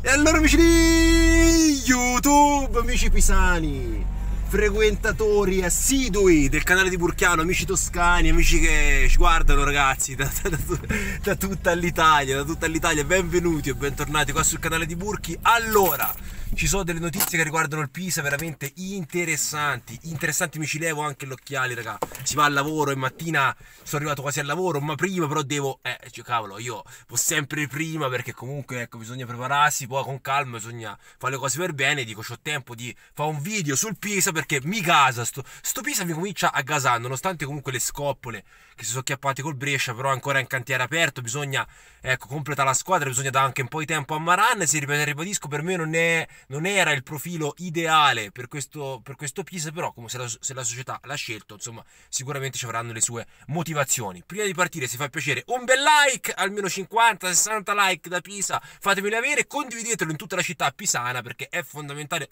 E allora amici di YouTube, amici pisani, frequentatori assidui del canale di Burchiano, amici toscani, amici che ci guardano ragazzi da, da, da, da tutta l'Italia, da tutta l'Italia, benvenuti e bentornati qua sul canale di Burchi. Allora, ci sono delle notizie che riguardano il Pisa veramente interessanti. Interessanti, mi ci levo anche gli occhiali raga. Si va al lavoro e mattina sono arrivato quasi al lavoro, ma prima però devo... Eh, cioè, cavolo, io ho sempre prima perché comunque, ecco, bisogna prepararsi, poi con calma bisogna fare le cose per bene. Dico, ho tempo di fare un video sul Pisa perché mi casa. Sto, sto Pisa mi comincia a gasare, nonostante comunque le scoppole che si sono chiappate col Brescia, però ancora in cantiere aperto, bisogna, ecco, completare la squadra, bisogna dare anche un po' di tempo a Maran. Se ribadisco, per me non è non era il profilo ideale per questo, per questo Pisa, però come se la, se la società l'ha scelto, insomma, sicuramente ci avranno le sue motivazioni. Prima di partire, se fa piacere, un bel like, almeno 50-60 like da Pisa, fatemeli avere, condividetelo in tutta la città pisana perché è fondamentale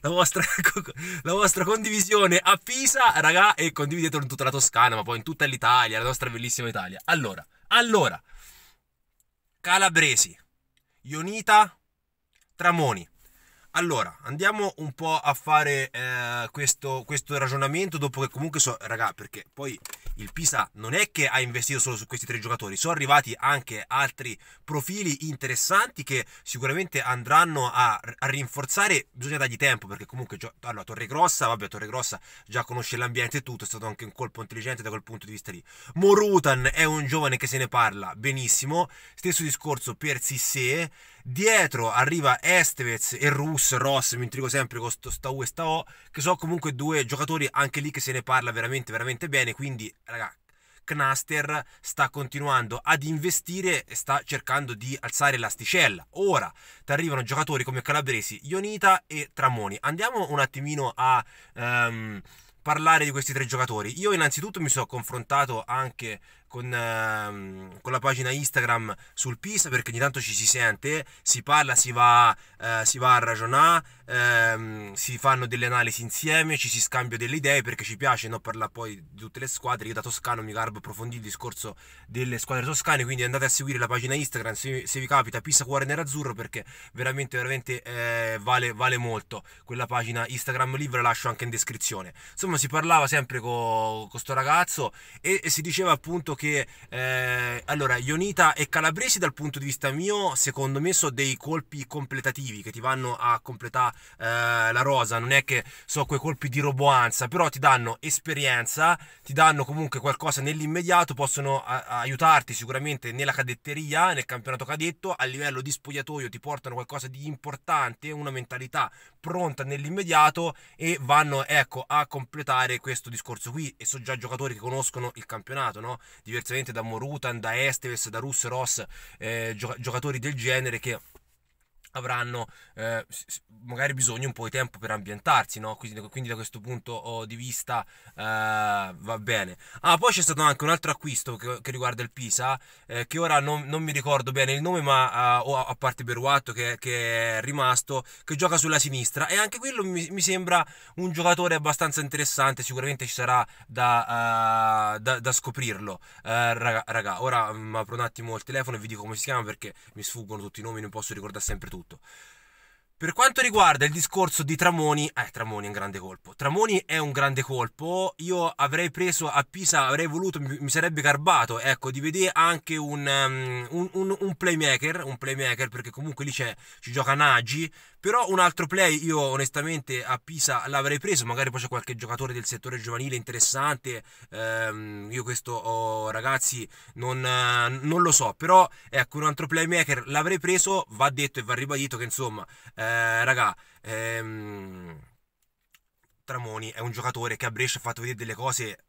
la vostra, la vostra, condivisione a Pisa, raga, e condividetelo in tutta la Toscana, ma poi in tutta l'Italia, la nostra bellissima Italia. Allora, allora, Calabresi, Ionita, Tramoni. Allora, andiamo un po' a fare eh, questo, questo, ragionamento dopo che comunque so, raga, perché poi il Pisa non è che ha investito solo su questi tre giocatori, sono arrivati anche altri profili interessanti che sicuramente andranno a, a rinforzare, bisogna dargli tempo perché comunque allora, Torre Grossa, vabbè Torre Grossa già conosce l'ambiente e tutto, è stato anche un colpo intelligente da quel punto di vista lì. Morutan è un giovane che se ne parla benissimo, stesso discorso per Sissé Dietro arriva Estevez e Rus, Ross, mi intrigo sempre con sta U e sta O, che sono comunque due giocatori anche lì che se ne parla veramente, veramente bene. Quindi, raga, Knaster sta continuando ad investire e sta cercando di alzare l'asticella. Ora ti arrivano giocatori come Calabresi, Ionita e Tramoni. Andiamo un attimino a um, parlare di questi tre giocatori. Io innanzitutto mi sono confrontato anche con, ehm, con, la pagina Instagram sul Pisa perché ogni tanto ci si sente, si parla, si va, eh, si va a ragionare, ehm, si fanno delle analisi insieme, ci si scambia delle idee perché ci piace no, parlare poi di tutte le squadre. Io da toscano mi garbo approfondire il discorso delle squadre toscane, quindi andate a seguire la pagina Instagram se, se vi capita Pisa Cuore Nerazzurro perché veramente, veramente eh, vale, vale molto. Quella pagina Instagram lì ve la lascio anche in descrizione. Insomma si parlava sempre con questo ragazzo e, e si diceva appunto che perché eh, allora Ionita e Calabresi dal punto di vista mio secondo me sono dei colpi completativi che ti vanno a completare eh, la rosa, non è che so quei colpi di roboanza, però ti danno esperienza, ti danno comunque qualcosa nell'immediato, possono aiutarti sicuramente nella cadetteria, nel campionato cadetto, a livello di spogliatoio ti portano qualcosa di importante, una mentalità pronta nell'immediato e vanno ecco a completare questo discorso qui e sono già giocatori che conoscono il campionato, no? diversamente da Morutan, da Esteves, da Russ Ross, eh, giocatori del genere che avranno eh, magari bisogno un po' di tempo per ambientarsi, no? quindi, quindi, da questo punto oh, di vista eh, va bene. Ah, poi c'è stato anche un altro acquisto che, che riguarda il Pisa, eh, che ora non, non, mi ricordo bene il nome, ma uh, a parte Beruato che, che, è rimasto, che gioca sulla sinistra e anche quello mi, mi sembra un giocatore abbastanza interessante, sicuramente ci sarà da, uh, da, da scoprirlo. Uh, raga, raga, ora mi mm, apro un attimo il telefono e vi dico come si chiama perché mi sfuggono tutti i nomi, non posso ricordare sempre tutto. と Per quanto riguarda il discorso di Tramoni, eh, Tramoni è un grande colpo. Tramoni è un grande colpo. Io avrei preso a Pisa, avrei voluto, mi sarebbe garbato, ecco, di vedere anche un, um, un, un playmaker, un playmaker, perché comunque lì ci gioca Nagi. Però un altro play io onestamente a Pisa l'avrei preso, magari poi c'è qualche giocatore del settore giovanile interessante. Ehm, io questo, oh, ragazzi, non, eh, non, lo so. Però ecco, un altro playmaker l'avrei preso, va detto e va ribadito che insomma... Eh, eh, raga, ehm, Tramoni è un giocatore che a Brescia ha fatto vedere delle cose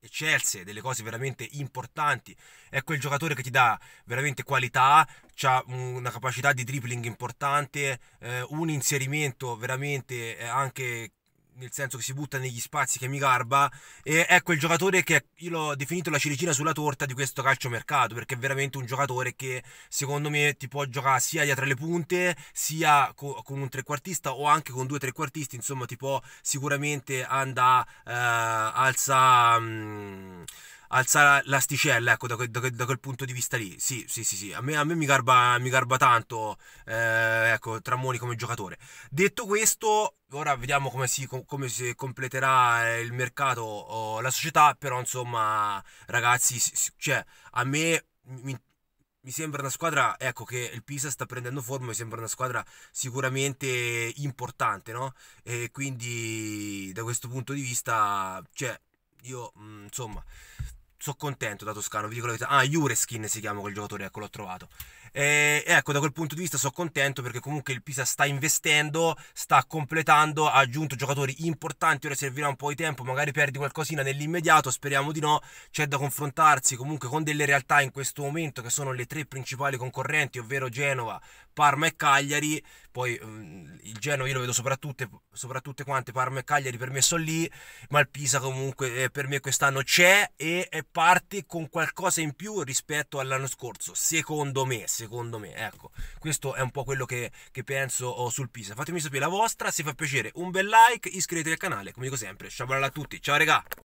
eccelse, delle cose veramente importanti. È quel giocatore che ti dà veramente qualità, ha una capacità di dribbling importante, eh, un inserimento veramente eh, anche nel senso che si butta negli spazi che mi garba e è quel giocatore che io l'ho definito la ciliegina sulla torta di questo calciomercato perché è veramente un giocatore che secondo me ti può giocare sia dietro le punte sia co con un trequartista o anche con due trequartisti insomma ti può sicuramente andare eh, alza mh, mm, alzare l'asticella, ecco, da, da, da, quel punto di vista lì. Sì, sì, sì, sì. A me, a me mi, garba, mi, garba, tanto, eh, ecco, Tramoni come giocatore. Detto questo, ora vediamo come si, come si completerà eh, il mercato o la società, però insomma, ragazzi, cioè, a me... Mi, mi sembra una squadra, ecco che il Pisa sta prendendo forma, mi sembra una squadra sicuramente importante, no? E quindi da questo punto di vista, cioè, io, mm, insomma, sono contento da toscano, vi dico la verità. Ah, Jureskin si chiama quel giocatore, ecco l'ho trovato. E ecco, da quel punto di vista sono contento perché comunque il Pisa sta investendo, sta completando, ha aggiunto giocatori importanti, ora servirà un po' di tempo, magari perdi qualcosina nell'immediato, speriamo di no, c'è da confrontarsi comunque con delle realtà in questo momento che sono le tre principali concorrenti, ovvero Genova, Parma e Cagliari, poi mm, il Genova io lo vedo soprattutto, soprattutto quante Parma e Cagliari per me sono lì, ma il Pisa comunque eh, per me quest'anno c'è e parte con qualcosa in più rispetto all'anno scorso, secondo me secondo me. Ecco, questo è un po' quello che, che penso oh, sul Pisa. Fatemi sapere la vostra, se vi fa piacere un bel like, iscrivetevi al canale, come dico sempre, ciao a tutti, ciao regà!